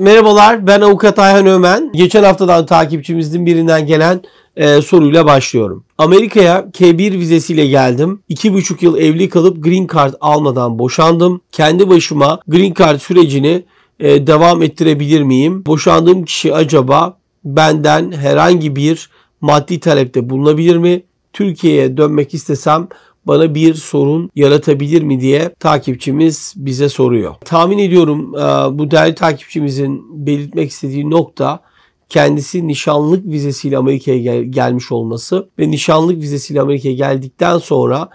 Merhabalar ben avukat Ayhan Ömen. Geçen haftadan takipçimizin birinden gelen e, soruyla başlıyorum. Amerika'ya K1 vizesiyle geldim. 2,5 yıl evli kalıp green card almadan boşandım. Kendi başıma green card sürecini e, devam ettirebilir miyim? Boşandığım kişi acaba benden herhangi bir maddi talepte bulunabilir mi? Türkiye'ye dönmek istesem bana bir sorun yaratabilir mi diye takipçimiz bize soruyor. Tahmin ediyorum e, bu değerli takipçimizin belirtmek istediği nokta kendisi nişanlık vizesiyle Amerika'ya gel- gelmiş olması ve nişanlık vizesiyle Amerika'ya geldikten sonra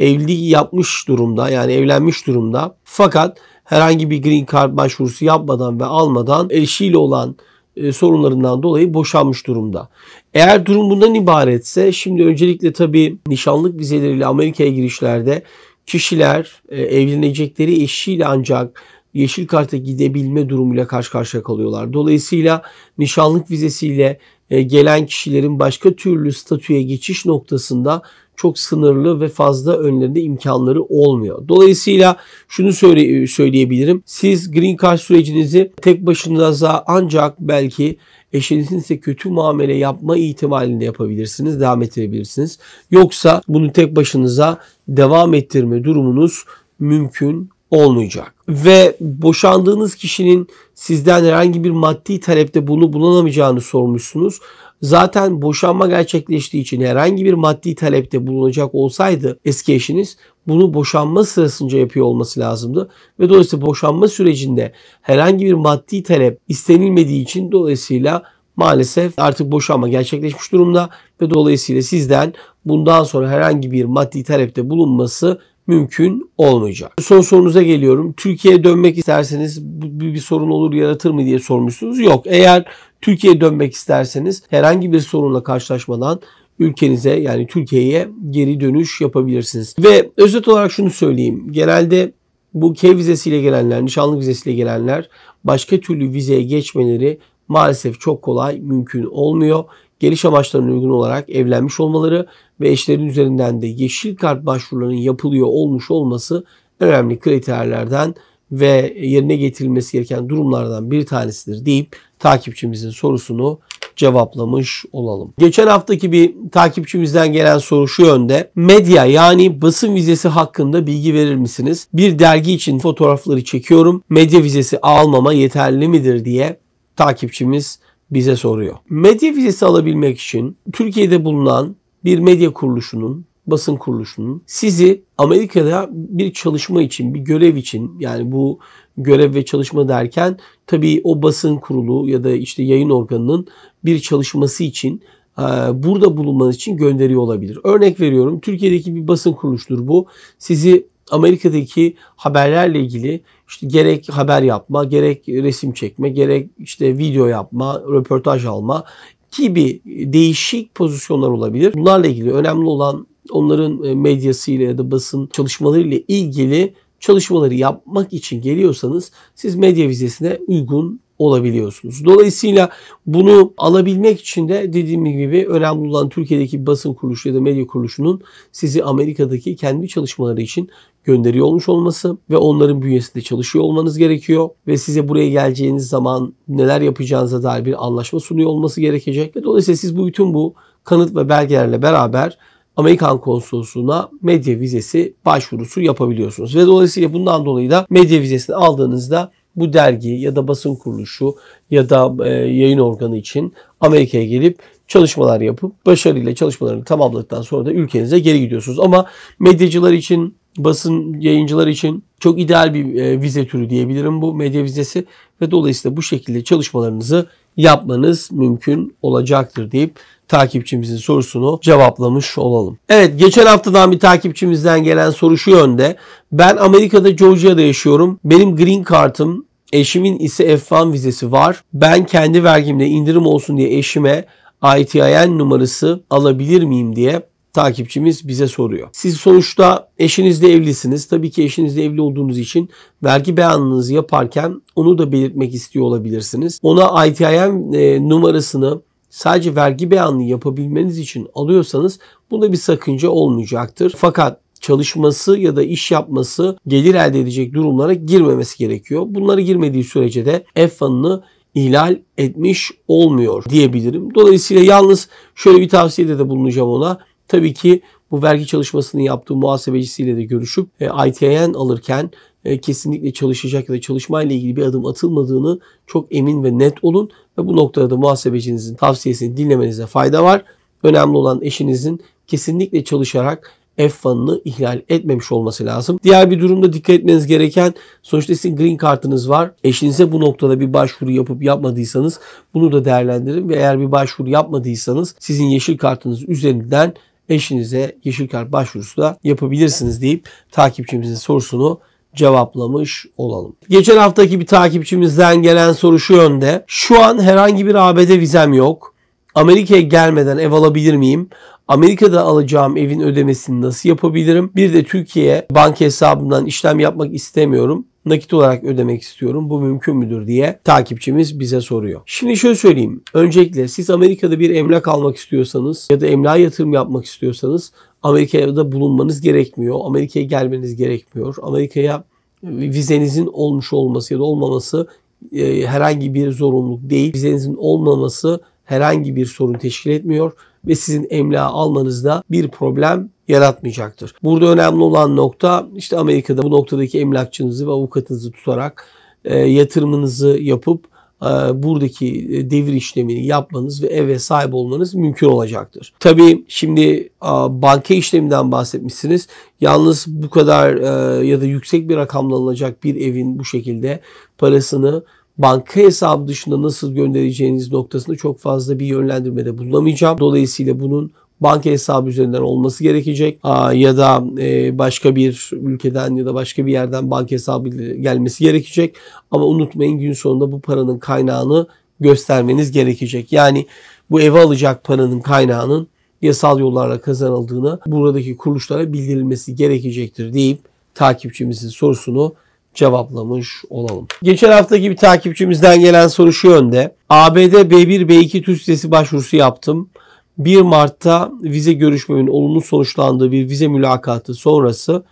evlilik yapmış durumda yani evlenmiş durumda fakat herhangi bir green card başvurusu yapmadan ve almadan eşiyle olan e, sorunlarından dolayı boşanmış durumda. Eğer durum bundan ibaretse şimdi öncelikle tabii nişanlık vizeleriyle Amerika'ya girişlerde kişiler e, evlenecekleri eşiyle ancak yeşil karta gidebilme durumuyla karşı karşıya kalıyorlar. Dolayısıyla nişanlık vizesiyle e, gelen kişilerin başka türlü statüye geçiş noktasında çok sınırlı ve fazla önlerinde imkanları olmuyor. Dolayısıyla şunu söyle e, söyleyebilirim. Siz green card sürecinizi tek başınıza ancak belki eşinizin ise kötü muamele yapma ihtimalinde yapabilirsiniz, devam ettirebilirsiniz. Yoksa bunu tek başınıza devam ettirme durumunuz mümkün olmayacak. Ve boşandığınız kişinin sizden herhangi bir maddi talepte bunu bulanamayacağını sormuşsunuz. Zaten boşanma gerçekleştiği için herhangi bir maddi talepte bulunacak olsaydı eski eşiniz bunu boşanma sırasında yapıyor olması lazımdı. Ve dolayısıyla boşanma sürecinde herhangi bir maddi talep istenilmediği için dolayısıyla maalesef artık boşanma gerçekleşmiş durumda ve dolayısıyla sizden bundan sonra herhangi bir maddi talepte bulunması mümkün olmayacak. Son sorunuza geliyorum. Türkiye'ye dönmek isterseniz bir, sorun olur yaratır mı diye sormuşsunuz. Yok. Eğer Türkiye'ye dönmek isterseniz herhangi bir sorunla karşılaşmadan ülkenize yani Türkiye'ye geri dönüş yapabilirsiniz. Ve özet olarak şunu söyleyeyim. Genelde bu K vizesiyle gelenler, nişanlık vizesiyle gelenler başka türlü vizeye geçmeleri maalesef çok kolay mümkün olmuyor. Geliş amaçlarına uygun olarak evlenmiş olmaları ve eşlerin üzerinden de yeşil kart başvurularının yapılıyor olmuş olması önemli kriterlerden ve yerine getirilmesi gereken durumlardan bir tanesidir deyip takipçimizin sorusunu cevaplamış olalım. Geçen haftaki bir takipçimizden gelen soru şu yönde. Medya yani basın vizesi hakkında bilgi verir misiniz? Bir dergi için fotoğrafları çekiyorum. Medya vizesi almama yeterli midir diye takipçimiz bize soruyor. Medya vizesi alabilmek için Türkiye'de bulunan bir medya kuruluşunun basın kuruluşunun sizi Amerika'da bir çalışma için, bir görev için yani bu görev ve çalışma derken tabii o basın kurulu ya da işte yayın organının bir çalışması için e, burada bulunmanız için gönderiyor olabilir. Örnek veriyorum Türkiye'deki bir basın kuruluştur bu. Sizi Amerika'daki haberlerle ilgili işte gerek haber yapma, gerek resim çekme, gerek işte video yapma, röportaj alma gibi değişik pozisyonlar olabilir. Bunlarla ilgili önemli olan onların e, medyasıyla ya da basın çalışmalarıyla ilgili çalışmaları yapmak için geliyorsanız siz medya vizesine uygun olabiliyorsunuz. Dolayısıyla bunu alabilmek için de dediğim gibi önemli olan Türkiye'deki basın kuruluşu ya da medya kuruluşunun sizi Amerika'daki kendi çalışmaları için gönderiyor olmuş olması ve onların bünyesinde çalışıyor olmanız gerekiyor ve size buraya geleceğiniz zaman neler yapacağınıza dair bir anlaşma sunuyor olması gerekecek ve dolayısıyla siz bu bütün bu kanıt ve belgelerle beraber Amerikan konsolosluğuna medya vizesi başvurusu yapabiliyorsunuz. Ve dolayısıyla bundan dolayı da medya vizesini aldığınızda bu dergi ya da basın kuruluşu ya da e, yayın organı için Amerika'ya gelip çalışmalar yapıp başarıyla çalışmalarını tamamladıktan sonra da ülkenize geri gidiyorsunuz. Ama medyacılar için basın yayıncılar için çok ideal bir e, vize türü diyebilirim bu medya vizesi ve dolayısıyla bu şekilde çalışmalarınızı yapmanız mümkün olacaktır deyip takipçimizin sorusunu cevaplamış olalım. Evet geçen haftadan bir takipçimizden gelen soru şu yönde. Ben Amerika'da Georgia'da yaşıyorum. Benim green kartım eşimin ise F1 vizesi var. Ben kendi vergimle indirim olsun diye eşime ITIN numarası alabilir miyim diye takipçimiz bize soruyor. Siz sonuçta eşinizle evlisiniz. Tabii ki eşinizle evli olduğunuz için vergi beyanınızı yaparken onu da belirtmek istiyor olabilirsiniz. Ona ITIN e, numarasını sadece vergi beyanını yapabilmeniz için alıyorsanız bunda bir sakınca olmayacaktır. Fakat çalışması ya da iş yapması gelir elde edecek durumlara girmemesi gerekiyor. Bunları girmediği sürece de EFA'nını ihlal etmiş olmuyor diyebilirim. Dolayısıyla yalnız şöyle bir tavsiyede de bulunacağım ona. Tabii ki bu vergi çalışmasını yaptığı muhasebecisiyle de görüşüp e, ITN alırken e, kesinlikle çalışacak ya da çalışmayla ilgili bir adım atılmadığını çok emin ve net olun ve bu noktada da muhasebecinizin tavsiyesini dinlemenize fayda var. Önemli olan eşinizin kesinlikle çalışarak F-Fan'ını ihlal etmemiş olması lazım. Diğer bir durumda dikkat etmeniz gereken sonuçta sizin green kartınız var. Eşinize bu noktada bir başvuru yapıp yapmadıysanız bunu da değerlendirin ve eğer bir başvuru yapmadıysanız sizin yeşil kartınız üzerinden eşinize yeşil kart başvurusu da yapabilirsiniz deyip takipçimizin sorusunu cevaplamış olalım. Geçen haftaki bir takipçimizden gelen soru şu yönde. Şu an herhangi bir ABD vizem yok. Amerika'ya gelmeden ev alabilir miyim? Amerika'da alacağım evin ödemesini nasıl yapabilirim? Bir de Türkiye'ye banka hesabımdan işlem yapmak istemiyorum nakit olarak ödemek istiyorum. Bu mümkün müdür diye takipçimiz bize soruyor. Şimdi şöyle söyleyeyim. Öncelikle siz Amerika'da bir emlak almak istiyorsanız ya da emlak yatırım yapmak istiyorsanız Amerika'da bulunmanız gerekmiyor. Amerika'ya gelmeniz gerekmiyor. Amerika'ya vizenizin olmuş olması ya da olmaması e, herhangi bir zorunluluk değil. Vizenizin olmaması herhangi bir sorun teşkil etmiyor ve sizin emlağı almanızda bir problem yaratmayacaktır. Burada önemli olan nokta işte Amerika'da bu noktadaki emlakçınızı ve avukatınızı tutarak e, yatırımınızı yapıp e, buradaki e, devir işlemini yapmanız ve eve sahip olmanız mümkün olacaktır. Tabii şimdi e, banka işleminden bahsetmişsiniz. Yalnız bu kadar e, ya da yüksek bir rakamla alınacak bir evin bu şekilde parasını banka hesabı dışında nasıl göndereceğiniz noktasında çok fazla bir yönlendirmede bulunamayacağım. Dolayısıyla bunun banka hesabı üzerinden olması gerekecek ya da e, başka bir ülkeden ya da başka bir yerden banka hesabı gelmesi gerekecek. Ama unutmayın gün sonunda bu paranın kaynağını göstermeniz gerekecek. Yani bu eve alacak paranın kaynağının yasal yollarla kazanıldığını buradaki kuruluşlara bildirilmesi gerekecektir deyip takipçimizin sorusunu cevaplamış olalım. Geçen haftaki bir takipçimizden gelen soru şu yönde. ABD B1 B2 Türk sitesi başvurusu yaptım. 1 Mart'ta vize görüşmemin olumlu sonuçlandığı bir vize mülakatı sonrası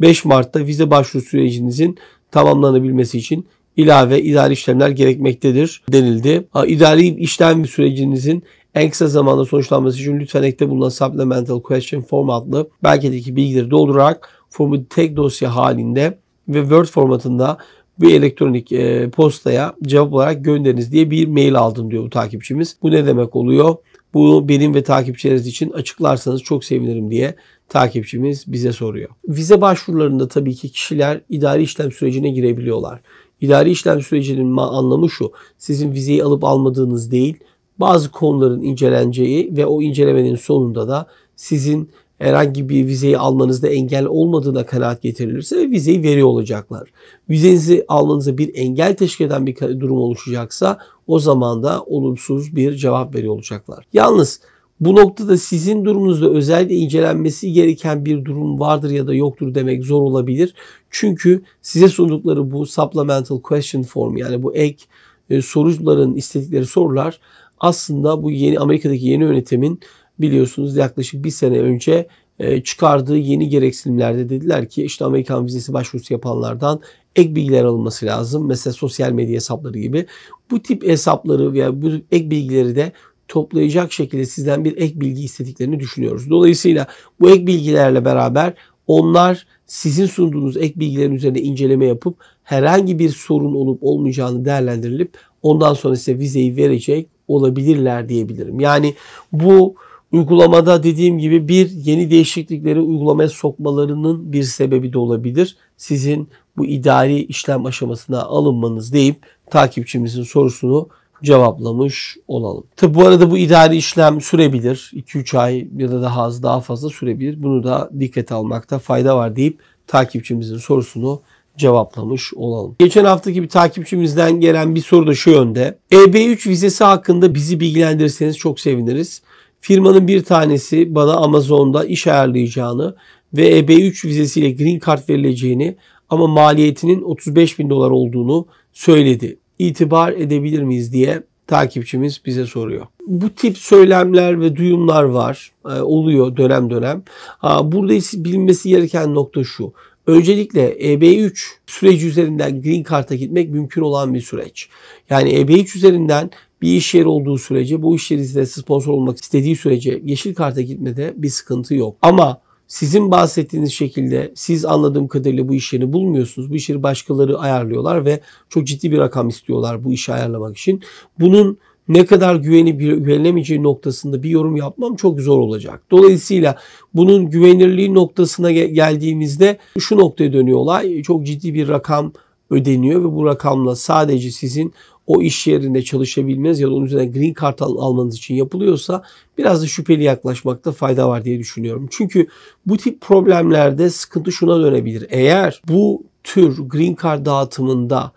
5 Mart'ta vize başvuru sürecinizin tamamlanabilmesi için ilave idari işlemler gerekmektedir denildi. İdari işlem sürecinizin en kısa zamanda sonuçlanması için lütfen ekte bulunan Supplemental Question Form adlı belgedeki bilgileri doldurarak formu tek dosya halinde ve Word formatında bir elektronik e, postaya cevap olarak gönderiniz diye bir mail aldım diyor bu takipçimiz. Bu ne demek oluyor? Bu benim ve takipçileriniz için açıklarsanız çok sevinirim diye takipçimiz bize soruyor. Vize başvurularında tabii ki kişiler idari işlem sürecine girebiliyorlar. İdari işlem sürecinin anlamı şu. Sizin vizeyi alıp almadığınız değil, bazı konuların inceleneceği ve o incelemenin sonunda da sizin herhangi bir vizeyi almanızda engel olmadığına kanaat getirilirse vizeyi veriyor olacaklar. Vizenizi almanıza bir engel teşkil eden bir durum oluşacaksa o zaman da olumsuz bir cevap veriyor olacaklar. Yalnız bu noktada sizin durumunuzda özellikle incelenmesi gereken bir durum vardır ya da yoktur demek zor olabilir. Çünkü size sundukları bu supplemental question form yani bu ek e, soruların istedikleri sorular aslında bu yeni Amerika'daki yeni yönetimin biliyorsunuz yaklaşık bir sene önce e, çıkardığı yeni gereksinimlerde dediler ki işte Amerikan vizesi başvurusu yapanlardan ek bilgiler alınması lazım. Mesela sosyal medya hesapları gibi. Bu tip hesapları veya bu ek bilgileri de toplayacak şekilde sizden bir ek bilgi istediklerini düşünüyoruz. Dolayısıyla bu ek bilgilerle beraber onlar sizin sunduğunuz ek bilgilerin üzerine inceleme yapıp herhangi bir sorun olup olmayacağını değerlendirilip ondan sonra size vizeyi verecek olabilirler diyebilirim. Yani bu Uygulamada dediğim gibi bir yeni değişiklikleri uygulamaya sokmalarının bir sebebi de olabilir. Sizin bu idari işlem aşamasına alınmanız deyip takipçimizin sorusunu cevaplamış olalım. Tabi bu arada bu idari işlem sürebilir. 2-3 ay ya da daha az daha fazla sürebilir. Bunu da dikkate almakta fayda var deyip takipçimizin sorusunu cevaplamış olalım. Geçen haftaki bir takipçimizden gelen bir soru da şu yönde. EB3 vizesi hakkında bizi bilgilendirirseniz çok seviniriz. Firmanın bir tanesi bana Amazon'da iş ayarlayacağını ve EB3 vizesiyle green card verileceğini ama maliyetinin 35 bin dolar olduğunu söyledi. İtibar edebilir miyiz diye takipçimiz bize soruyor. Bu tip söylemler ve duyumlar var. E, oluyor dönem dönem. E, burada bilinmesi gereken nokta şu. Öncelikle EB3 süreci üzerinden Green Card'a gitmek mümkün olan bir süreç. Yani EB3 üzerinden bir iş yeri olduğu sürece, bu iş yeri size sponsor olmak istediği sürece yeşil karta gitmede bir sıkıntı yok. Ama sizin bahsettiğiniz şekilde siz anladığım kadarıyla bu iş yerini bulmuyorsunuz. Bu işleri başkaları ayarlıyorlar ve çok ciddi bir rakam istiyorlar bu işi ayarlamak için. Bunun ne kadar güvenip güvenilemeyeceği noktasında bir yorum yapmam çok zor olacak. Dolayısıyla bunun güvenirliği noktasına geldiğimizde şu noktaya dönüyor olay. Çok ciddi bir rakam ödeniyor ve bu rakamla sadece sizin o iş yerinde çalışabilmeniz ya da onun üzerine green card al almanız için yapılıyorsa biraz da şüpheli yaklaşmakta fayda var diye düşünüyorum. Çünkü bu tip problemlerde sıkıntı şuna dönebilir. Eğer bu tür green card dağıtımında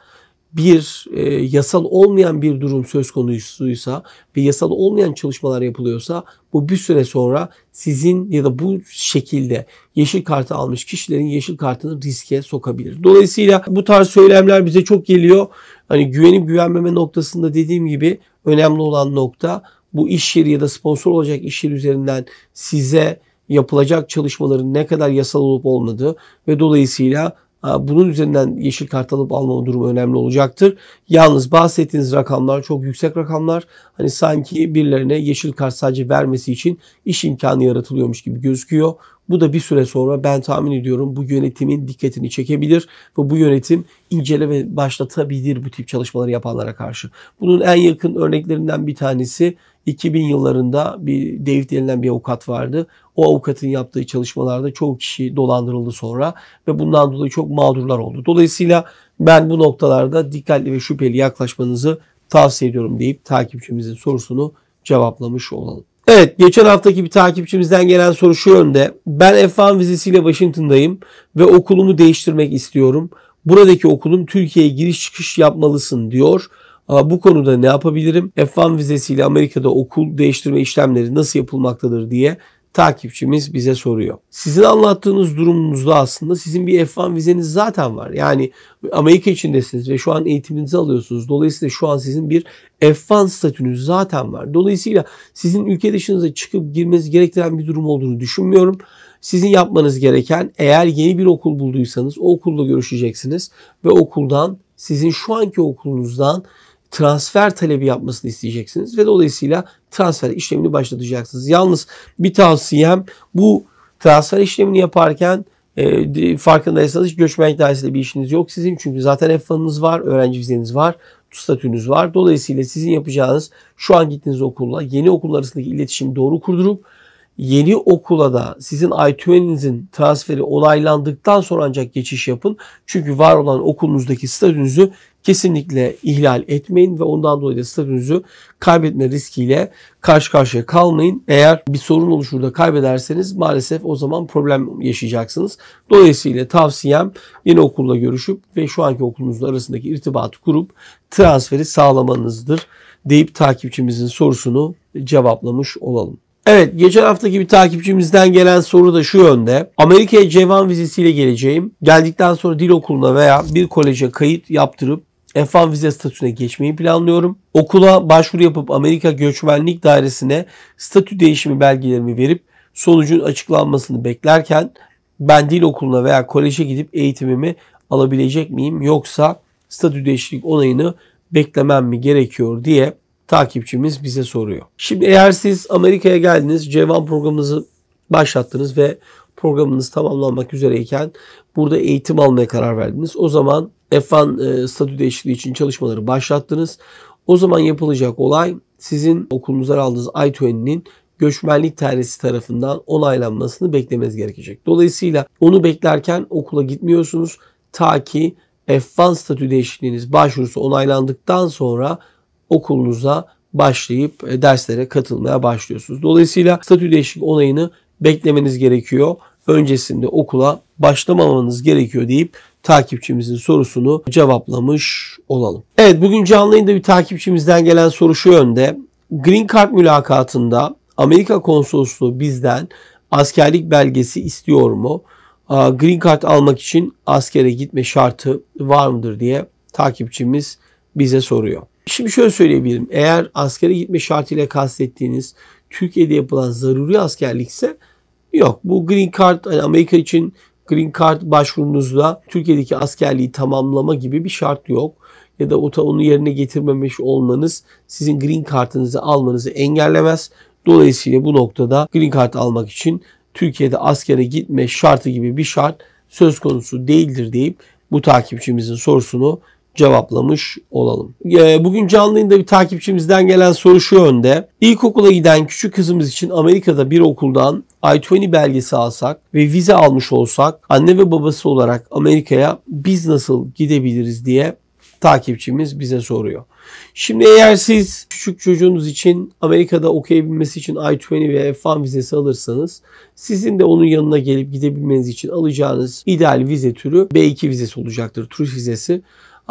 bir e, yasal olmayan bir durum söz konusuysa ve yasal olmayan çalışmalar yapılıyorsa bu bir süre sonra sizin ya da bu şekilde yeşil kartı almış kişilerin yeşil kartını riske sokabilir. Dolayısıyla bu tarz söylemler bize çok geliyor. Hani güvenip güvenmeme noktasında dediğim gibi önemli olan nokta bu iş yeri ya da sponsor olacak iş yeri üzerinden size yapılacak çalışmaların ne kadar yasal olup olmadığı ve dolayısıyla ee, bunun üzerinden yeşil kart alıp almama durumu önemli olacaktır. Yalnız bahsettiğiniz rakamlar çok yüksek rakamlar. Hani sanki birilerine yeşil kart sadece vermesi için iş imkanı yaratılıyormuş gibi gözüküyor. Bu da bir süre sonra ben tahmin ediyorum bu yönetimin dikkatini çekebilir ve bu yönetim incele ve başlatabilir bu tip çalışmaları yapanlara karşı. Bunun en yakın örneklerinden bir tanesi 2000 yıllarında bir dev denilen bir avukat vardı. O avukatın yaptığı çalışmalarda çoğu kişi dolandırıldı sonra ve bundan dolayı çok mağdurlar oldu. Dolayısıyla ben bu noktalarda dikkatli ve şüpheli yaklaşmanızı tavsiye ediyorum deyip takipçimizin sorusunu cevaplamış olalım. Evet geçen haftaki bir takipçimizden gelen soru şu yönde. Ben F1 vizesiyle Washington'dayım ve okulumu değiştirmek istiyorum. Buradaki okulum Türkiye'ye giriş çıkış yapmalısın diyor. Ama bu konuda ne yapabilirim? F1 vizesiyle Amerika'da okul değiştirme işlemleri nasıl yapılmaktadır diye takipçimiz bize soruyor. Sizin anlattığınız durumunuzda aslında sizin bir F1 vizeniz zaten var. Yani Amerika içindesiniz ve şu an eğitiminizi alıyorsunuz. Dolayısıyla şu an sizin bir F1 statünüz zaten var. Dolayısıyla sizin ülke dışınıza çıkıp girmeniz gerektiren bir durum olduğunu düşünmüyorum. Sizin yapmanız gereken eğer yeni bir okul bulduysanız o okulda görüşeceksiniz ve okuldan sizin şu anki okulunuzdan transfer talebi yapmasını isteyeceksiniz ve dolayısıyla transfer işlemini başlatacaksınız. Yalnız bir tavsiyem bu transfer işlemini yaparken e, farkındaysanız hiç göçmenlik dairesiyle bir işiniz yok sizin. Çünkü zaten F-Fan'ınız var, öğrenci vizeniz var, statünüz var. Dolayısıyla sizin yapacağınız şu an gittiğiniz okulla yeni okullar arasındaki iletişimi doğru kurdurup yeni okula da sizin ITN'inizin transferi onaylandıktan sonra ancak geçiş yapın. Çünkü var olan okulunuzdaki statünüzü kesinlikle ihlal etmeyin ve ondan dolayı da statünüzü kaybetme riskiyle karşı karşıya kalmayın. Eğer bir sorun oluşur da kaybederseniz maalesef o zaman problem yaşayacaksınız. Dolayısıyla tavsiyem yeni okulla görüşüp ve şu anki okulunuzla arasındaki irtibatı kurup transferi sağlamanızdır deyip takipçimizin sorusunu cevaplamış olalım. Evet geçen haftaki bir takipçimizden gelen soru da şu yönde. Amerika'ya cevan vizesiyle geleceğim. Geldikten sonra dil okuluna veya bir koleje kayıt yaptırıp F1 vize statüsüne geçmeyi planlıyorum. Okula başvuru yapıp Amerika Göçmenlik Dairesi'ne statü değişimi belgelerimi verip sonucun açıklanmasını beklerken ben dil okuluna veya koleje gidip eğitimimi alabilecek miyim yoksa statü değişiklik onayını beklemem mi gerekiyor diye takipçimiz bize soruyor. Şimdi eğer siz Amerika'ya geldiniz, Cevan programınızı başlattınız ve programınız tamamlanmak üzereyken burada eğitim almaya karar verdiniz. O zaman F1 e, statü değişikliği için çalışmaları başlattınız. O zaman yapılacak olay sizin okulunuzdan aldığınız I-20'nin göçmenlik tarihi tarafından onaylanmasını beklemeniz gerekecek. Dolayısıyla onu beklerken okula gitmiyorsunuz ta ki F1 statü değişikliğiniz başvurusu onaylandıktan sonra okulunuza başlayıp e, derslere katılmaya başlıyorsunuz. Dolayısıyla statü değişiklik onayını beklemeniz gerekiyor. Öncesinde okula başlamamanız gerekiyor deyip takipçimizin sorusunu cevaplamış olalım. Evet bugün canlı yayında bir takipçimizden gelen soru şu yönde. Green Card mülakatında Amerika konsolosluğu bizden askerlik belgesi istiyor mu? Green Card almak için askere gitme şartı var mıdır diye takipçimiz bize soruyor. Şimdi şöyle söyleyebilirim. Eğer askere gitme şartıyla kastettiğiniz Türkiye'de yapılan zaruri askerlikse yok. Bu green card hani Amerika için green card başvurunuzda Türkiye'deki askerliği tamamlama gibi bir şart yok. Ya da onu yerine getirmemiş olmanız sizin green card'ınızı almanızı engellemez. Dolayısıyla bu noktada green card almak için Türkiye'de askere gitme şartı gibi bir şart söz konusu değildir deyip bu takipçimizin sorusunu cevaplamış olalım. Ee, bugün canlı bir takipçimizden gelen soru şu önde: İlkokula giden küçük kızımız için Amerika'da bir okuldan I-20 belgesi alsak ve vize almış olsak anne ve babası olarak Amerika'ya biz nasıl gidebiliriz diye takipçimiz bize soruyor. Şimdi eğer siz küçük çocuğunuz için Amerika'da okuyabilmesi için I-20 veya F-1 vizesi alırsanız sizin de onun yanına gelip gidebilmeniz için alacağınız ideal vize türü B-2 vizesi olacaktır. Turist vizesi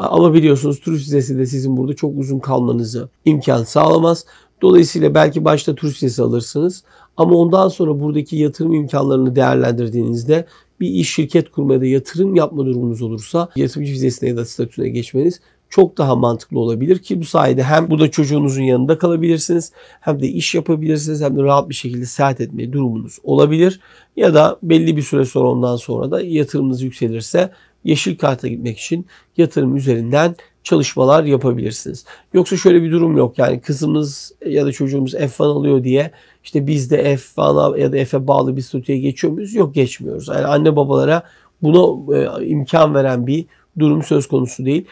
alabiliyorsunuz. Turist vizesi de sizin burada çok uzun kalmanızı imkan sağlamaz. Dolayısıyla belki başta turist vizesi alırsınız. Ama ondan sonra buradaki yatırım imkanlarını değerlendirdiğinizde bir iş şirket kurmaya da yatırım yapma durumunuz olursa yatırımcı vizesine ya da statüne geçmeniz çok daha mantıklı olabilir ki bu sayede hem burada çocuğunuzun yanında kalabilirsiniz hem de iş yapabilirsiniz hem de rahat bir şekilde seyahat etme durumunuz olabilir. Ya da belli bir süre sonra ondan sonra da yatırımınız yükselirse yeşil karta gitmek için yatırım üzerinden çalışmalar yapabilirsiniz. Yoksa şöyle bir durum yok. Yani kızımız ya da çocuğumuz F1 alıyor diye işte biz de F1 ya da F'e bağlı bir statüye geçiyor muyuz? Yok geçmiyoruz. Yani anne babalara buna e, imkan veren bir durum söz konusu değil.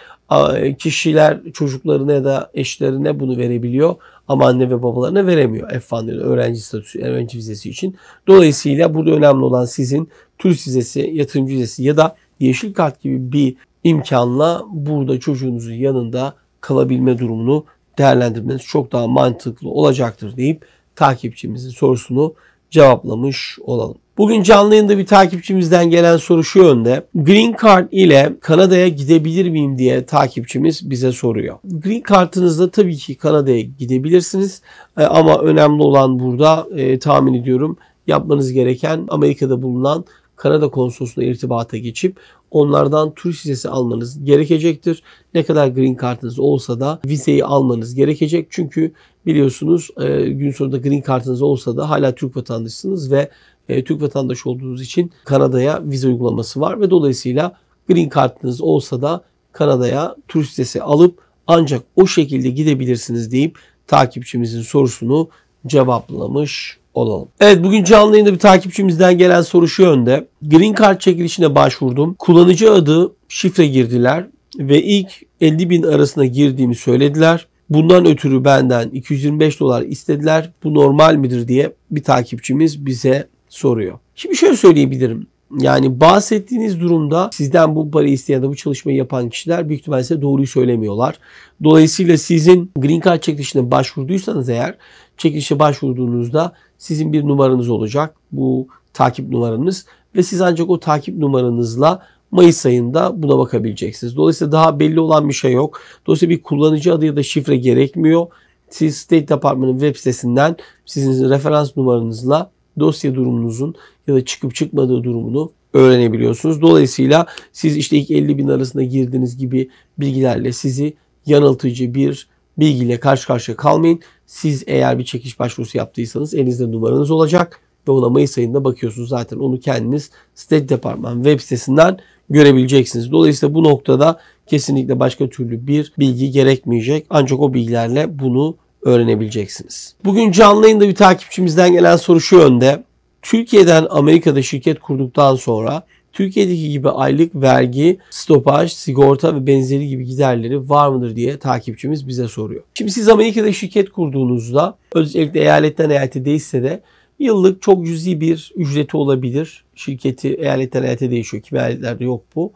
E, kişiler çocuklarına ya da eşlerine bunu verebiliyor ama anne ve babalarına veremiyor F1 öğrenci statüsü, öğrenci vizesi için. Dolayısıyla burada önemli olan sizin turist vizesi, yatırımcı vizesi ya da yeşil kart gibi bir imkanla burada çocuğunuzun yanında kalabilme durumunu değerlendirmeniz çok daha mantıklı olacaktır deyip takipçimizin sorusunu cevaplamış olalım. Bugün canlı yayında bir takipçimizden gelen soru şu yönde. Green Card ile Kanada'ya gidebilir miyim diye takipçimiz bize soruyor. Green Card'ınızla tabii ki Kanada'ya gidebilirsiniz e, ama önemli olan burada e, tahmin ediyorum yapmanız gereken Amerika'da bulunan Kanada konsolosluğuna irtibata geçip onlardan turist vizesi almanız gerekecektir. Ne kadar green kartınız olsa da vizeyi almanız gerekecek. Çünkü biliyorsunuz e, gün sonunda green kartınız olsa da hala Türk vatandaşısınız ve e, Türk vatandaşı olduğunuz için Kanada'ya vize uygulaması var ve dolayısıyla green kartınız olsa da Kanada'ya turist vizesi alıp ancak o şekilde gidebilirsiniz deyip takipçimizin sorusunu cevaplamış olalım. Evet bugün canlı yayında bir takipçimizden gelen soru şu yönde. Green Card çekilişine başvurdum. Kullanıcı adı şifre girdiler ve ilk 50 bin arasına girdiğimi söylediler. Bundan ötürü benden 225 dolar istediler. Bu normal midir diye bir takipçimiz bize soruyor. Şimdi şöyle söyleyebilirim. Yani bahsettiğiniz durumda sizden bu parayı isteyen de bu çalışmayı yapan kişiler büyük ihtimalle doğruyu söylemiyorlar. Dolayısıyla sizin green card çekilişine başvurduysanız eğer çekilişe başvurduğunuzda sizin bir numaranız olacak. Bu takip numaranız ve siz ancak o takip numaranızla Mayıs ayında buna bakabileceksiniz. Dolayısıyla daha belli olan bir şey yok. Dolayısıyla bir kullanıcı adı ya da şifre gerekmiyor. Siz State Department'ın web sitesinden sizin referans numaranızla dosya durumunuzun ya da çıkıp çıkmadığı durumunu öğrenebiliyorsunuz. Dolayısıyla siz işte ilk 50 bin arasında girdiğiniz gibi bilgilerle sizi yanıltıcı bir bilgiyle karşı karşıya kalmayın. Siz eğer bir çekiş başvurusu yaptıysanız elinizde numaranız olacak ve ona Mayıs ayında bakıyorsunuz. Zaten onu kendiniz State Department web sitesinden görebileceksiniz. Dolayısıyla bu noktada kesinlikle başka türlü bir bilgi gerekmeyecek. Ancak o bilgilerle bunu öğrenebileceksiniz. Bugün canlı yayında bir takipçimizden gelen soru şu yönde. Türkiye'den Amerika'da şirket kurduktan sonra Türkiye'deki gibi aylık vergi, stopaj, sigorta ve benzeri gibi giderleri var mıdır diye takipçimiz bize soruyor. Şimdi siz Amerika'da şirket kurduğunuzda özellikle eyaletten eyalete değilse de yıllık çok cüzi bir ücreti olabilir. Şirketi eyaletten eyalete değişiyor. Kimi eyaletlerde yok bu.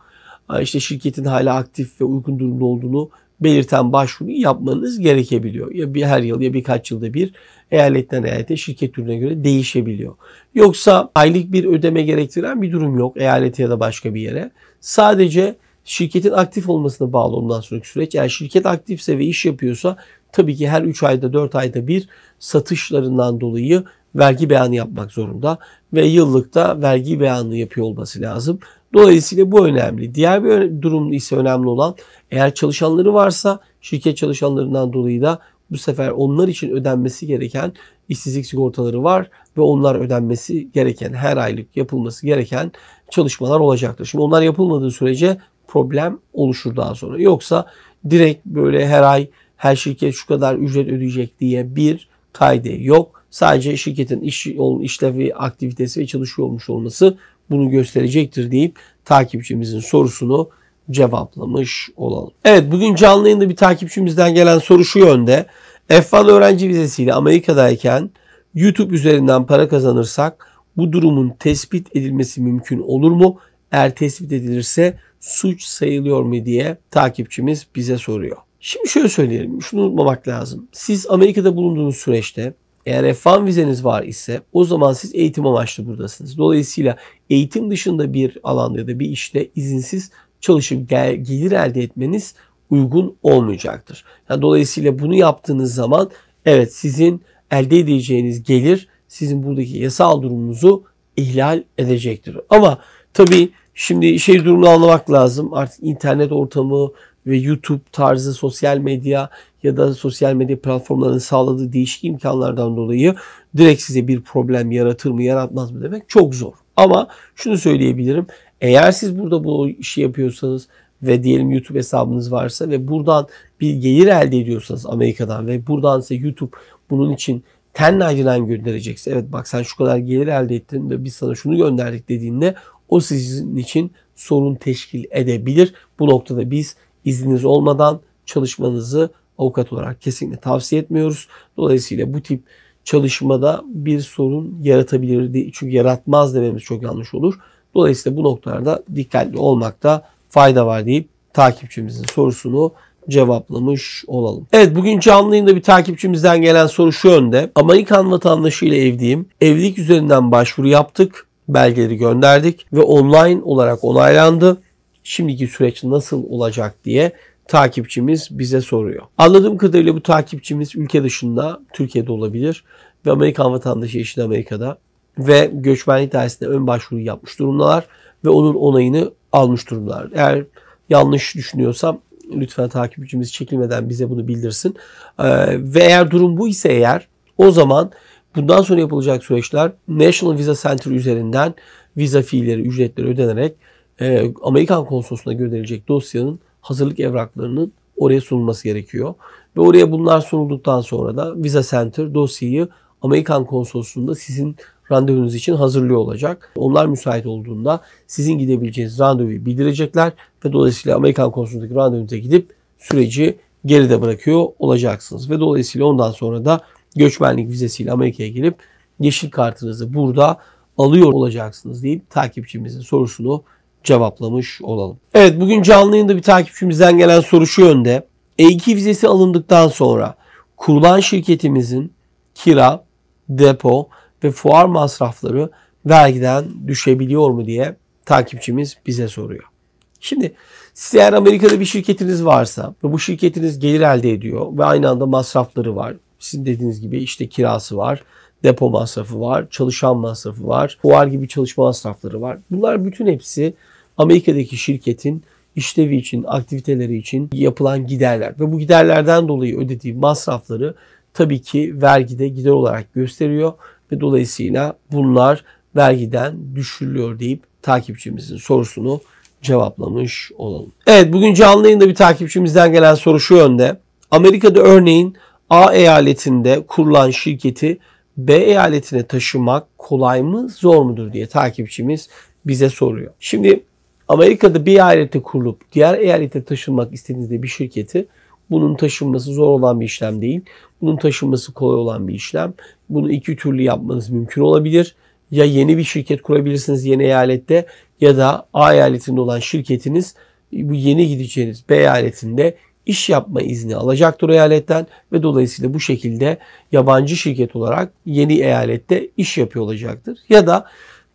Ee, işte şirketin hala aktif ve uygun durumda olduğunu belirten başvuruyu yapmanız gerekebiliyor. Ya bir her yıl ya birkaç yılda bir eyaletten eyalete şirket türüne göre değişebiliyor. Yoksa aylık bir ödeme gerektiren bir durum yok eyalete ya da başka bir yere. Sadece şirketin aktif olmasına bağlı ondan sonraki süreç. Yani şirket aktifse ve iş yapıyorsa tabii ki her 3 ayda 4 ayda bir satışlarından dolayı vergi beyanı yapmak zorunda ve yıllıkta vergi beyanı yapıyor olması lazım. Dolayısıyla bu önemli. Diğer bir durum ise önemli olan eğer çalışanları varsa şirket çalışanlarından dolayı da bu sefer onlar için ödenmesi gereken işsizlik sigortaları var ve onlar ödenmesi gereken her aylık yapılması gereken çalışmalar olacaktır. Şimdi onlar yapılmadığı sürece problem oluşur daha sonra. Yoksa direkt böyle her ay her şirket şu kadar ücret ödeyecek diye bir kaydı yok. Sadece şirketin iş, işlevi, aktivitesi ve çalışıyor olmuş olması bunu gösterecektir deyip takipçimizin sorusunu cevaplamış olalım. Evet bugün canlı yayında bir takipçimizden gelen soru şu yönde. F1 öğrenci vizesiyle Amerika'dayken YouTube üzerinden para kazanırsak bu durumun tespit edilmesi mümkün olur mu? Eğer tespit edilirse suç sayılıyor mu diye takipçimiz bize soruyor. Şimdi şöyle söyleyelim. Şunu unutmamak lazım. Siz Amerika'da bulunduğunuz süreçte eğer F1 vizeniz var ise o zaman siz eğitim amaçlı buradasınız. Dolayısıyla eğitim dışında bir alanda ya da bir işte izinsiz çalışıp gel, gelir elde etmeniz uygun olmayacaktır. Yani dolayısıyla bunu yaptığınız zaman evet sizin elde edeceğiniz gelir sizin buradaki yasal durumunuzu ihlal edecektir. Ama tabii şimdi şey durumunu anlamak lazım. Artık internet ortamı, ve YouTube tarzı sosyal medya ya da sosyal medya platformlarının sağladığı değişik imkanlardan dolayı direkt size bir problem yaratır mı yaratmaz mı demek çok zor. Ama şunu söyleyebilirim. Eğer siz burada bu işi yapıyorsanız ve diyelim YouTube hesabınız varsa ve buradan bir gelir elde ediyorsanız Amerika'dan ve buradan size YouTube bunun için ten acilen gönderecekse evet bak sen şu kadar gelir elde ettin ve biz sana şunu gönderdik dediğinde o sizin için sorun teşkil edebilir. Bu noktada biz izniniz olmadan çalışmanızı avukat olarak kesinlikle tavsiye etmiyoruz. Dolayısıyla bu tip çalışmada bir sorun yaratabilirdi. Çünkü yaratmaz dememiz çok yanlış olur. Dolayısıyla bu noktalarda dikkatli olmakta fayda var deyip takipçimizin sorusunu cevaplamış olalım. Evet bugün canlı yayında bir takipçimizden gelen soru şu yönde. Amerikan ile evliyim. Evlilik üzerinden başvuru yaptık. Belgeleri gönderdik ve online olarak onaylandı şimdiki süreç nasıl olacak diye takipçimiz bize soruyor. Anladığım kadarıyla bu takipçimiz ülke dışında, Türkiye'de olabilir ve Amerikan vatandaşı eşi Amerika'da ve göçmenlik dersine ön başvuru yapmış durumdalar ve onun onayını almış durumdalar. Eğer yanlış düşünüyorsam lütfen takipçimiz çekilmeden bize bunu bildirsin. Ee, ve eğer durum bu ise eğer o zaman bundan sonra yapılacak süreçler National Visa Center üzerinden vize fiilleri, ücretleri ödenerek e, Amerikan konsolosluğuna gönderilecek dosyanın hazırlık evraklarının oraya sunulması gerekiyor. Ve oraya bunlar sunulduktan sonra da Visa Center dosyayı Amerikan konsolosluğunda sizin randevunuz için hazırlıyor olacak. Onlar müsait olduğunda sizin gidebileceğiniz randevuyu bildirecekler ve dolayısıyla Amerikan konsolosluğundaki randevunuza gidip süreci geride bırakıyor olacaksınız. Ve dolayısıyla ondan sonra da göçmenlik vizesiyle Amerika'ya gelip yeşil kartınızı burada alıyor olacaksınız deyip takipçimizin sorusunu cevaplamış olalım. Evet bugün canlı yayında bir takipçimizden gelen soru şu yönde. E2 vizesi alındıktan sonra kurulan şirketimizin kira, depo ve fuar masrafları vergiden düşebiliyor mu diye takipçimiz bize soruyor. Şimdi siz eğer Amerika'da bir şirketiniz varsa ve bu şirketiniz gelir elde ediyor ve aynı anda masrafları var. Sizin dediğiniz gibi işte kirası var, depo masrafı var, çalışan masrafı var, fuar gibi çalışma masrafları var. Bunlar bütün hepsi Amerika'daki şirketin işlevi için, aktiviteleri için yapılan giderler ve bu giderlerden dolayı ödediği masrafları tabii ki vergide gider olarak gösteriyor ve dolayısıyla bunlar vergiden düşürülüyor deyip takipçimizin sorusunu cevaplamış olalım. Evet bugün canlı yayında bir takipçimizden gelen soru şu yönde. Amerika'da örneğin A eyaletinde kurulan şirketi B eyaletine taşımak kolay mı zor mudur diye takipçimiz bize soruyor. Şimdi Amerika'da bir eyalete kurulup diğer eyalete taşınmak istediğinizde bir şirketi bunun taşınması zor olan bir işlem değil. Bunun taşınması kolay olan bir işlem. Bunu iki türlü yapmanız mümkün olabilir. Ya yeni bir şirket kurabilirsiniz yeni eyalette ya da A eyaletinde olan şirketiniz bu yeni gideceğiniz B eyaletinde iş yapma izni alacaktır eyaletten ve dolayısıyla bu şekilde yabancı şirket olarak yeni eyalette iş yapıyor olacaktır. Ya da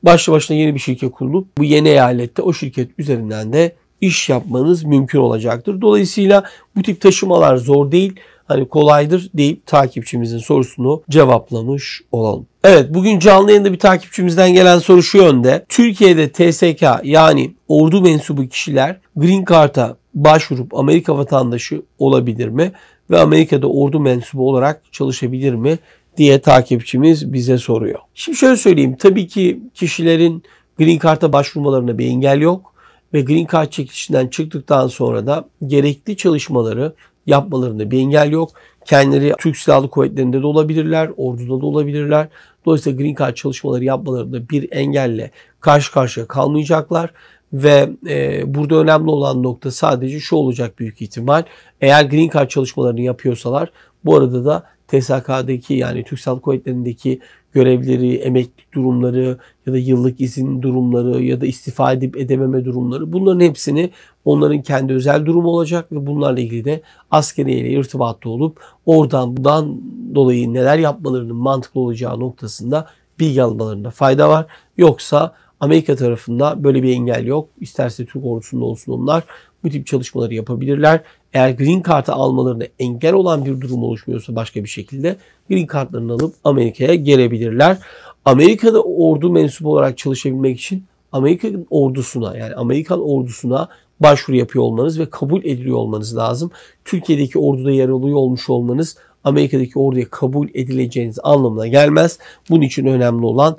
başlı başına yeni bir şirket kurulup bu yeni eyalette o şirket üzerinden de iş yapmanız mümkün olacaktır. Dolayısıyla bu tip taşımalar zor değil. Hani kolaydır deyip takipçimizin sorusunu cevaplamış olalım. Evet bugün canlı yayında bir takipçimizden gelen soru şu yönde. Türkiye'de TSK yani ordu mensubu kişiler Green Card'a başvurup Amerika vatandaşı olabilir mi? Ve Amerika'da ordu mensubu olarak çalışabilir mi? diye takipçimiz bize soruyor. Şimdi şöyle söyleyeyim. Tabii ki kişilerin Green Card'a başvurmalarına bir engel yok ve Green Card çekilişinden çıktıktan sonra da gerekli çalışmaları yapmalarında bir engel yok. Kendileri Türk Silahlı Kuvvetleri'nde de olabilirler, orduda da olabilirler. Dolayısıyla Green Card çalışmaları yapmalarında bir engelle karşı karşıya kalmayacaklar. Ve e, burada önemli olan nokta sadece şu olacak büyük ihtimal. Eğer Green Card çalışmalarını yapıyorsalar bu arada da TSK'daki yani Türk Silahlı Kuvvetleri'ndeki görevleri, emeklilik durumları ya da yıllık izin durumları ya da istifa edip edememe durumları bunların hepsini onların kendi özel durumu olacak ve bunlarla ilgili de askeriyle irtibatta olup oradan bundan dolayı neler yapmalarının mantıklı olacağı noktasında bilgi almalarında fayda var. Yoksa Amerika tarafında böyle bir engel yok. İsterse Türk ordusunda olsun onlar bu tip çalışmaları yapabilirler. Eğer green card'ı almalarına engel olan bir durum oluşmuyorsa başka bir şekilde green card'larını alıp Amerika'ya gelebilirler. Amerika'da ordu mensubu olarak çalışabilmek için Amerika ordusuna yani Amerikan ordusuna başvuru yapıyor olmanız ve kabul ediliyor olmanız lazım. Türkiye'deki orduda yer alıyor olmuş olmanız Amerika'daki orduya kabul edileceğiniz anlamına gelmez. Bunun için önemli olan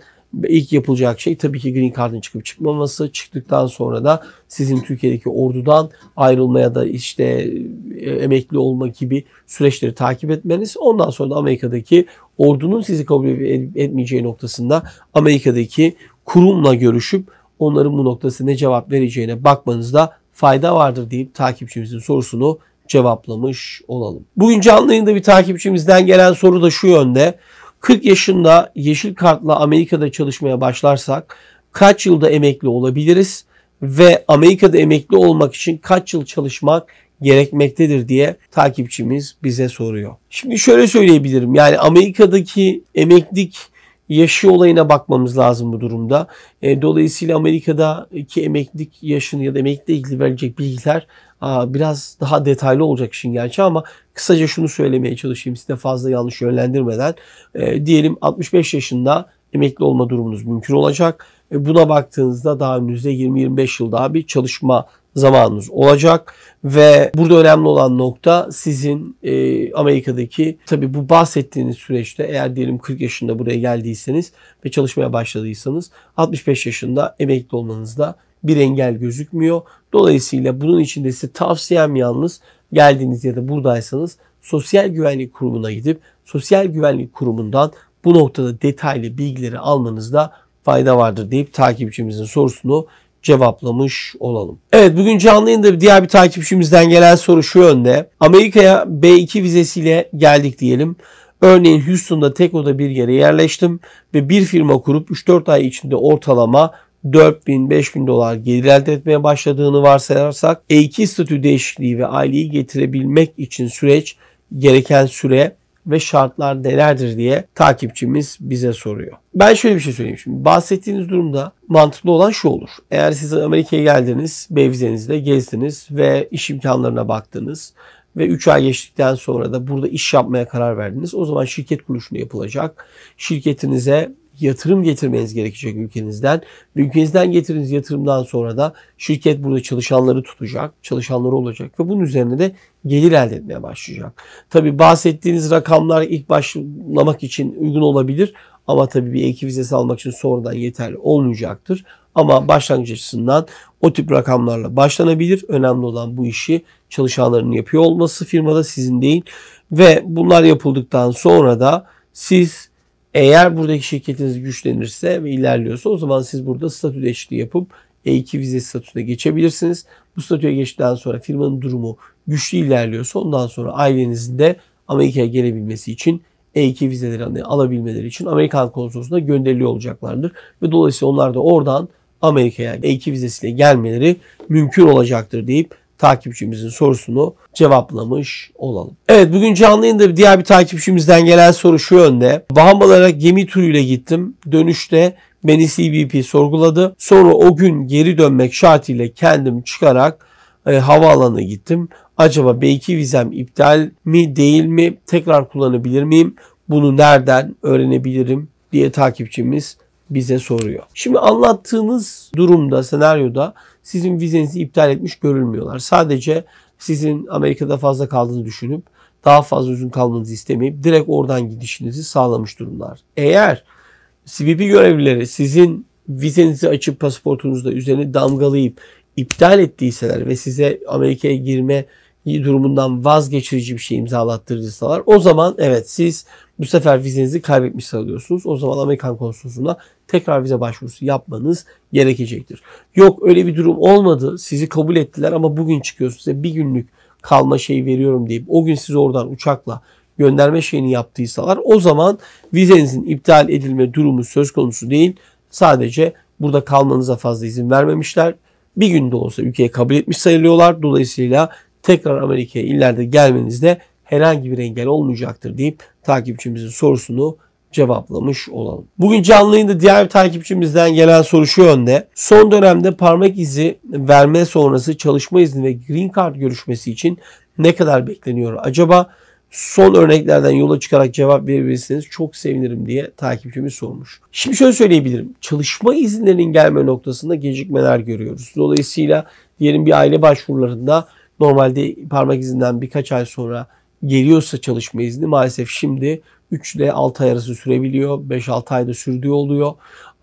İlk yapılacak şey tabii ki Green Card'ın çıkıp çıkmaması. Çıktıktan sonra da sizin Türkiye'deki ordudan ayrılmaya da işte e, emekli olma gibi süreçleri takip etmeniz. Ondan sonra da Amerika'daki ordunun sizi kabul etmeyeceği noktasında Amerika'daki kurumla görüşüp onların bu noktasında ne cevap vereceğine bakmanızda fayda vardır deyip takipçimizin sorusunu cevaplamış olalım. Bugün canlı yayında bir takipçimizden gelen soru da şu yönde. 40 yaşında yeşil kartla Amerika'da çalışmaya başlarsak kaç yılda emekli olabiliriz ve Amerika'da emekli olmak için kaç yıl çalışmak gerekmektedir diye takipçimiz bize soruyor. Şimdi şöyle söyleyebilirim. Yani Amerika'daki emeklilik yaşı olayına bakmamız lazım bu durumda. E, dolayısıyla Amerika'daki emeklilik yaşını ya da emeklilikle ilgili verecek bilgiler biraz daha detaylı olacak işin gerçi ama kısaca şunu söylemeye çalışayım size fazla yanlış yönlendirmeden. E, diyelim 65 yaşında emekli olma durumunuz mümkün olacak. E, buna baktığınızda daha önünüzde 20-25 yıl daha bir çalışma zamanınız olacak ve burada önemli olan nokta sizin e, Amerika'daki tabii bu bahsettiğiniz süreçte eğer diyelim 40 yaşında buraya geldiyseniz ve çalışmaya başladıysanız 65 yaşında emekli olmanızda bir engel gözükmüyor. Dolayısıyla bunun için de size tavsiyem yalnız geldiğiniz ya da buradaysanız Sosyal Güvenlik Kurumu'na gidip Sosyal Güvenlik Kurumu'ndan bu noktada detaylı bilgileri almanızda fayda vardır deyip takipçimizin sorusunu cevaplamış olalım. Evet bugün canlı yayında diğer bir takipçimizden gelen soru şu yönde. Amerika'ya B2 vizesiyle geldik diyelim. Örneğin Houston'da tek oda bir yere yerleştim ve bir firma kurup 3-4 ay içinde ortalama 4000-5000 dolar gelir elde etmeye başladığını varsayarsak E2 statü değişikliği ve aileyi getirebilmek için süreç gereken süre ve şartlar nelerdir diye takipçimiz bize soruyor. Ben şöyle bir şey söyleyeyim şimdi. Bahsettiğiniz durumda mantıklı olan şu olur. Eğer siz Amerika'ya geldiniz, bevizenizle gezdiniz ve iş imkanlarına baktınız ve 3 ay geçtikten sonra da burada iş yapmaya karar verdiniz. O zaman şirket kuruluşunu yapılacak. Şirketinize yatırım getirmeniz gerekecek ülkenizden. Ülkenizden getiriniz yatırımdan sonra da şirket burada çalışanları tutacak, çalışanları olacak ve bunun üzerine de gelir elde etmeye başlayacak. Tabi bahsettiğiniz rakamlar ilk başlamak için uygun olabilir ama tabi bir ek vizesi almak için sonradan yeterli olmayacaktır. Ama başlangıç açısından o tip rakamlarla başlanabilir. Önemli olan bu işi çalışanların yapıyor olması firmada sizin değil. Ve bunlar yapıldıktan sonra da siz eğer buradaki şirketiniz güçlenirse ve ilerliyorsa o zaman siz burada statü değişikliği yapıp E2 vize statüsüne geçebilirsiniz. Bu statüye geçtikten sonra firmanın durumu güçlü ilerliyorsa ondan sonra ailenizin de Amerika'ya gelebilmesi için E2 vizeleri alabilmeleri için Amerikan konsolosluğuna gönderiliyor olacaklardır. Ve dolayısıyla onlar da oradan Amerika'ya E2 vizesiyle gelmeleri mümkün olacaktır deyip takipçimizin sorusunu cevaplamış olalım. Evet bugün canlı yayında diğer bir takipçimizden gelen soru şu yönde. Bahamalara gemi turuyla gittim. Dönüşte beni CBP sorguladı. Sonra o gün geri dönmek şartıyla kendim çıkarak e, havaalanına gittim. Acaba B2 vizem iptal mi değil mi? Tekrar kullanabilir miyim? Bunu nereden öğrenebilirim diye takipçimiz bize soruyor. Şimdi anlattığınız durumda, senaryoda sizin vizenizi iptal etmiş görülmüyorlar. Sadece sizin Amerika'da fazla kaldığını düşünüp daha fazla uzun kalmanızı istemeyip direkt oradan gidişinizi sağlamış durumlar. Eğer CBP görevlileri sizin vizenizi açıp pasaportunuzda üzerine damgalayıp iptal ettiyseler ve size Amerika'ya girme durumundan vazgeçirici bir şey imzalattırırsalar o zaman evet siz bu sefer vizenizi kaybetmiş sayılıyorsunuz. O zaman Amerikan konsolosluğuna tekrar vize başvurusu yapmanız gerekecektir. Yok öyle bir durum olmadı. Sizi kabul ettiler ama bugün çıkıyorsunuz. Size bir günlük kalma şeyi veriyorum deyip o gün sizi oradan uçakla gönderme şeyini yaptıysalar o zaman vizenizin iptal edilme durumu söz konusu değil. Sadece burada kalmanıza fazla izin vermemişler. Bir günde olsa ülkeye kabul etmiş sayılıyorlar. Dolayısıyla tekrar Amerika'ya ileride gelmenizde herhangi bir engel olmayacaktır deyip takipçimizin sorusunu cevaplamış olalım. Bugün canlı yayında diğer bir takipçimizden gelen soru şu yönde. Son dönemde parmak izi verme sonrası çalışma izni ve green card görüşmesi için ne kadar bekleniyor acaba? Son örneklerden yola çıkarak cevap verebilirsiniz çok sevinirim diye takipçimiz sormuş. Şimdi şöyle söyleyebilirim. Çalışma izinlerinin gelme noktasında gecikmeler görüyoruz. Dolayısıyla diyelim bir aile başvurularında normalde parmak izinden birkaç ay sonra geliyorsa çalışma izni maalesef şimdi 3 ile 6 ay arası sürebiliyor. 5-6 ayda sürdüğü oluyor.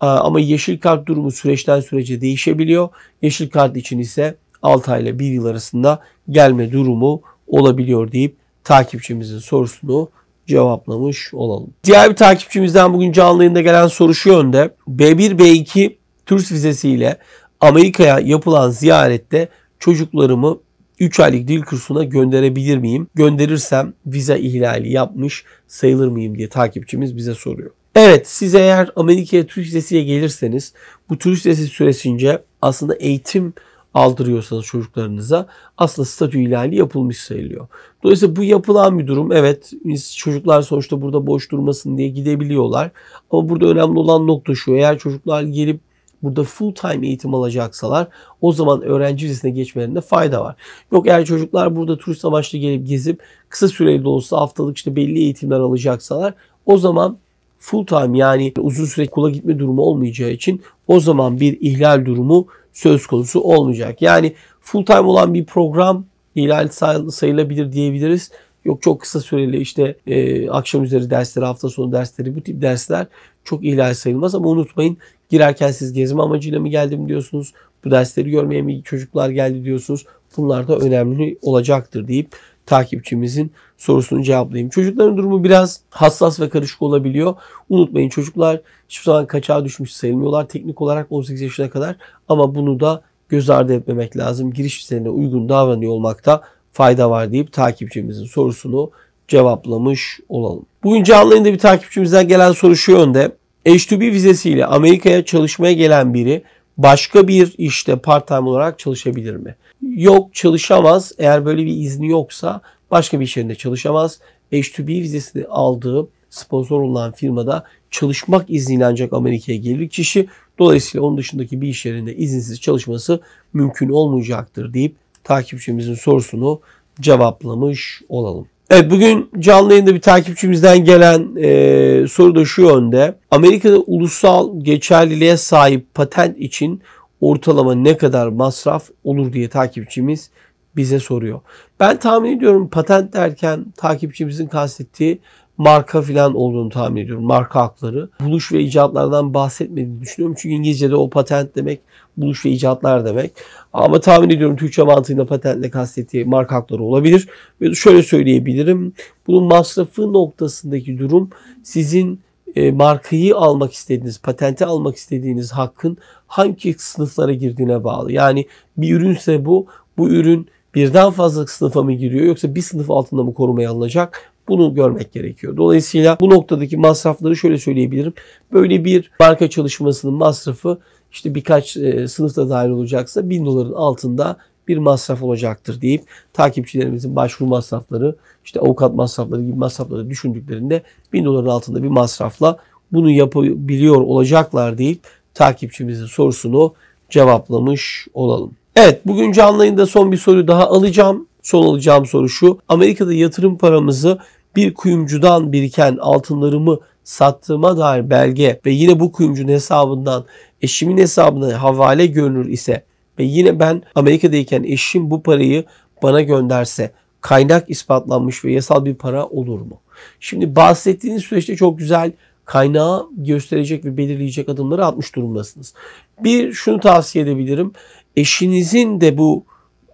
Ama yeşil kart durumu süreçten sürece değişebiliyor. Yeşil kart için ise 6 ay ile 1 yıl arasında gelme durumu olabiliyor deyip takipçimizin sorusunu cevaplamış olalım. Diğer bir takipçimizden bugün canlı yayında gelen soru şu yönde. B1, B2 turist vizesiyle Amerika'ya yapılan ziyarette çocuklarımı 3 aylık dil kursuna gönderebilir miyim? Gönderirsem vize ihlali yapmış sayılır mıyım diye takipçimiz bize soruyor. Evet siz eğer Amerika'ya turist vizesiyle gelirseniz bu turist vizesi süresince aslında eğitim aldırıyorsanız çocuklarınıza aslında statü ihlali yapılmış sayılıyor. Dolayısıyla bu yapılan bir durum. Evet çocuklar sonuçta burada boş durmasın diye gidebiliyorlar. Ama burada önemli olan nokta şu. Eğer çocuklar gelip burada full time eğitim alacaksalar o zaman öğrenci vizesine geçmelerinde fayda var. Yok eğer çocuklar burada turist amaçlı gelip gezip kısa süreli de olsa haftalık işte belli eğitimler alacaksalar o zaman full time yani uzun süre kula gitme durumu olmayacağı için o zaman bir ihlal durumu söz konusu olmayacak. Yani full time olan bir program ihlal sayılabilir diyebiliriz. Yok çok kısa süreli işte e, akşam üzeri dersleri, hafta sonu dersleri bu tip dersler çok ihlal sayılmaz ama unutmayın Girerken siz gezme amacıyla mı geldim diyorsunuz? Bu dersleri görmeye mi çocuklar geldi diyorsunuz? Bunlar da önemli olacaktır deyip takipçimizin sorusunu cevaplayayım. Çocukların durumu biraz hassas ve karışık olabiliyor. Unutmayın çocuklar hiçbir zaman kaçağa düşmüş sayılmıyorlar teknik olarak 18 yaşına kadar ama bunu da göz ardı etmemek lazım. Giriş liselerine uygun davranıyor olmakta fayda var deyip takipçimizin sorusunu cevaplamış olalım. Bugün canlı yayında bir takipçimizden gelen soru şu yönde. H2B vizesiyle Amerika'ya çalışmaya gelen biri başka bir işte part time olarak çalışabilir mi? Yok çalışamaz. Eğer böyle bir izni yoksa başka bir iş yerinde çalışamaz. H2B vizesini aldığı sponsor olan firmada çalışmak izniyle ancak Amerika'ya gelir kişi. Dolayısıyla onun dışındaki bir iş yerinde izinsiz çalışması mümkün olmayacaktır deyip takipçimizin sorusunu cevaplamış olalım. Evet bugün canlı yayında bir takipçimizden gelen e, soru da şu yönde. Amerika'da ulusal geçerliliğe sahip patent için ortalama ne kadar masraf olur diye takipçimiz bize soruyor. Ben tahmin ediyorum patent derken takipçimizin kastettiği marka filan olduğunu tahmin ediyorum. Marka hakları. Buluş ve icatlardan bahsetmediğini düşünüyorum. Çünkü İngilizce'de o patent demek buluş ve icatlar demek. Ama tahmin ediyorum Türkçe mantığıyla patentle kastettiği marka hakları olabilir. Ve şöyle söyleyebilirim. Bunun masrafı noktasındaki durum sizin e, markayı almak istediğiniz, patente almak istediğiniz hakkın hangi sınıflara girdiğine bağlı. Yani bir ürünse bu, bu ürün birden fazla sınıfa mı giriyor yoksa bir sınıf altında mı korumaya alınacak? Bunu görmek gerekiyor. Dolayısıyla bu noktadaki masrafları şöyle söyleyebilirim. Böyle bir marka çalışmasının masrafı işte birkaç e, sınıfta dahil olacaksa 1000 doların altında bir masraf olacaktır deyip takipçilerimizin başvuru masrafları, işte avukat masrafları gibi masrafları düşündüklerinde 1000 doların altında bir masrafla bunu yapabiliyor olacaklar deyip takipçimizin sorusunu cevaplamış olalım. Evet bugün canlı yayında son bir soru daha alacağım son alacağım soru şu. Amerika'da yatırım paramızı bir kuyumcudan biriken altınlarımı sattığıma dair belge ve yine bu kuyumcunun hesabından eşimin hesabına havale görünür ise ve yine ben Amerika'dayken eşim bu parayı bana gönderse kaynak ispatlanmış ve yasal bir para olur mu? Şimdi bahsettiğiniz süreçte çok güzel kaynağı gösterecek ve belirleyecek adımları atmış durumdasınız. Bir şunu tavsiye edebilirim. Eşinizin de bu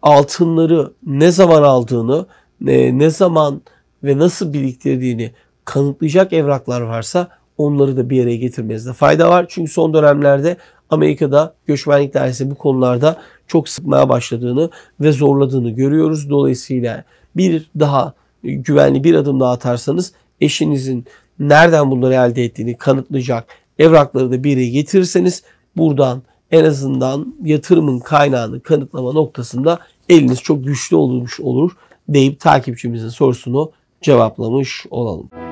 altınları ne zaman aldığını, ne, ne zaman ve nasıl biriktirdiğini kanıtlayacak evraklar varsa onları da bir araya getirmenizde fayda var. Çünkü son dönemlerde Amerika'da göçmenlik dairesi bu konularda çok sıkmaya başladığını ve zorladığını görüyoruz. Dolayısıyla bir daha güvenli bir adım daha atarsanız eşinizin nereden bunları elde ettiğini kanıtlayacak evrakları da bir araya getirirseniz buradan en azından yatırımın kaynağını kanıtlama noktasında eliniz çok güçlü olmuş olur deyip takipçimizin sorusunu cevaplamış olalım.